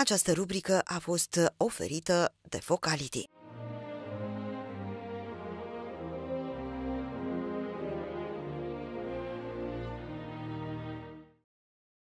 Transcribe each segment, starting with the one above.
Această rubrică a fost oferită de Focality.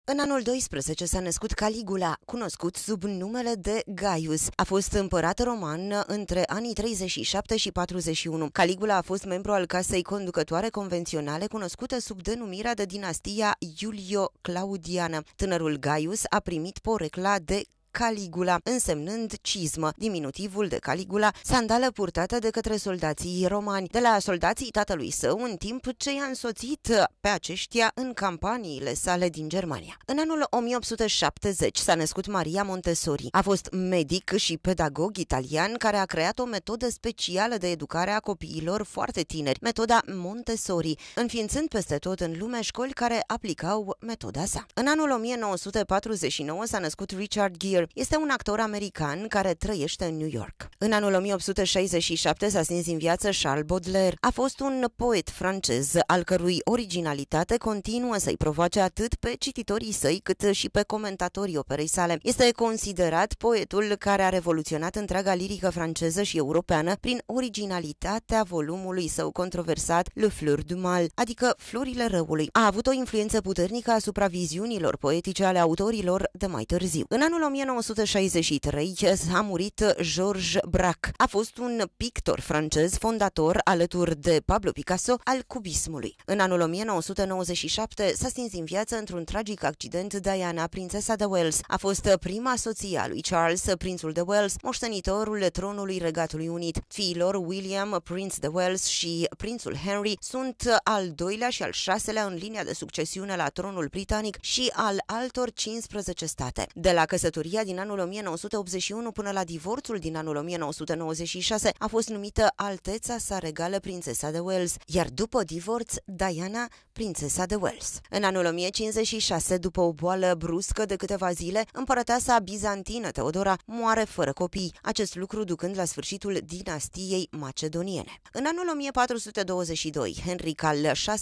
În anul 12 s-a născut Caligula, cunoscut sub numele de Gaius. A fost împărat roman între anii 37 și 41. Caligula a fost membru al casei conducătoare convenționale, cunoscută sub denumirea de dinastia Iulio-Claudiană. Tânărul Gaius a primit porecla de Caligula, însemnând cizmă. Diminutivul de Caligula, sandală purtată de către soldații romani, de la soldații tatălui său, în timp ce i-a însoțit pe aceștia în campaniile sale din Germania. În anul 1870 s-a născut Maria Montessori. A fost medic și pedagog italian care a creat o metodă specială de educare a copiilor foarte tineri, metoda Montessori, înființând peste tot în lume școli care aplicau metoda sa. În anul 1949 s-a născut Richard Gere, este un actor american care trăiește în New York. În anul 1867 s-a stins în viață Charles Baudelaire. A fost un poet francez, al cărui originalitate continuă să-i provoace atât pe cititorii săi, cât și pe comentatorii operei sale. Este considerat poetul care a revoluționat întreaga lirică franceză și europeană prin originalitatea volumului său controversat Le Fleur du Mal, adică Florile Răului. A avut o influență puternică asupra viziunilor poetice ale autorilor de mai târziu. În anul 1963 s-a murit George. Braque. A fost un pictor francez fondator alături de Pablo Picasso al cubismului. În anul 1997 s-a stins în viață într-un tragic accident Diana, prințesa de Wales. A fost prima soție a lui Charles, prințul de Wales, moștenitorul tronului Regatului Unit. Fiilor William, prinț de Wales și prințul Henry sunt al doilea și al șaselea în linia de succesiune la tronul britanic și al altor 15 state. De la căsătoria din anul 1981 până la divorțul din anul 1981, 1996 a fost numită Alteța sa regală prințesa de Wales, iar după divorț, Diana, prințesa de Wales. În anul 1056, după o boală bruscă de câteva zile, împărăteasa bizantină Teodora moare fără copii, acest lucru ducând la sfârșitul dinastiei macedoniene. În anul 1422, Henric al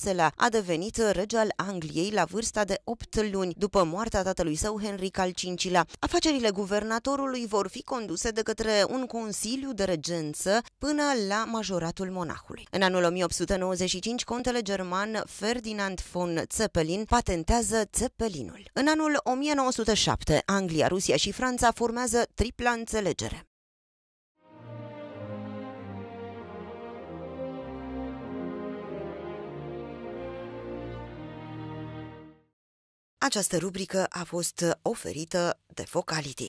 VI-lea a devenit rege al Angliei la vârsta de 8 luni, după moartea tatălui său Henric al V-lea. Afacerile guvernatorului vor fi conduse de către un Consiliu de Regență până la majoratul monahului. În anul 1895, contele german Ferdinand von Zeppelin patentează Zeppelinul. În anul 1907, Anglia, Rusia și Franța formează tripla înțelegere. Această rubrică a fost oferită de Focality.